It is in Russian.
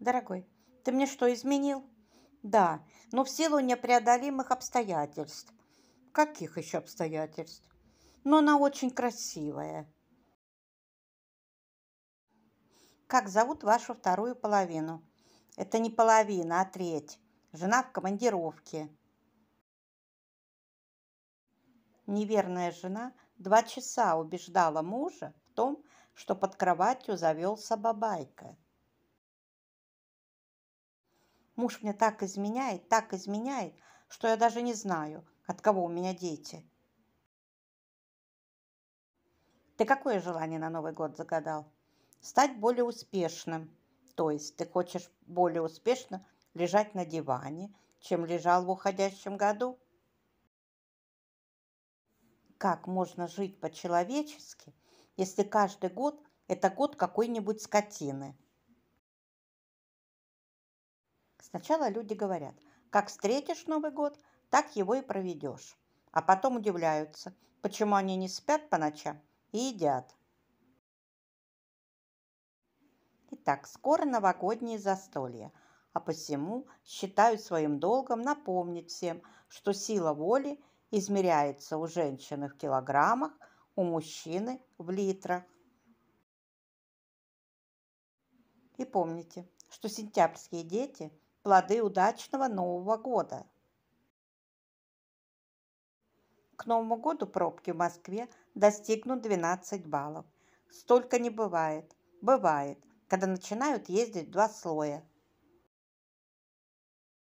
Дорогой, ты мне что, изменил? Да, но в силу непреодолимых обстоятельств. Каких еще обстоятельств? Но она очень красивая. Как зовут вашу вторую половину? Это не половина, а треть. Жена в командировке. Неверная жена два часа убеждала мужа в том, что под кроватью завелся бабайка – Муж мне так изменяет, так изменяет, что я даже не знаю, от кого у меня дети. Ты какое желание на Новый год загадал? Стать более успешным. То есть ты хочешь более успешно лежать на диване, чем лежал в уходящем году? Как можно жить по-человечески, если каждый год – это год какой-нибудь скотины – Сначала люди говорят, как встретишь Новый год, так его и проведешь. А потом удивляются, почему они не спят по ночам и едят. Итак, скоро новогодние застолья, а посему считаю своим долгом напомнить всем, что сила воли измеряется у женщины в килограммах, у мужчины в литрах. И помните, что сентябрьские дети – плоды удачного Нового года. К Новому году пробки в Москве достигнут 12 баллов. Столько не бывает. Бывает, когда начинают ездить два слоя –